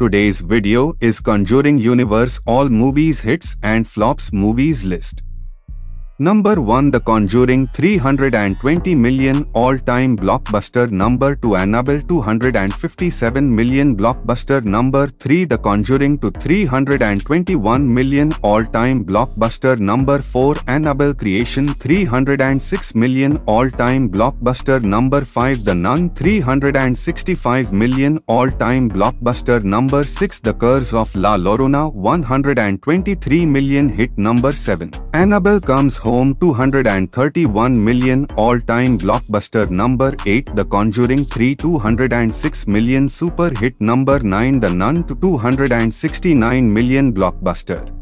Today's video is Conjuring Universe All Movies Hits and Flops Movies List. Number 1 The Conjuring 320 million all-time blockbuster Number 2 Annabelle 257 million blockbuster Number 3 The Conjuring to 321 million all-time blockbuster Number 4 Annabelle Creation 306 million all-time blockbuster Number 5 The Nun 365 million all-time blockbuster Number 6 The Curse of La Llorona 123 million hit Number 7 Annabelle comes home 231 million all-time blockbuster number 8 The Conjuring 3 206 million super hit number 9 The Nun to 269 million blockbuster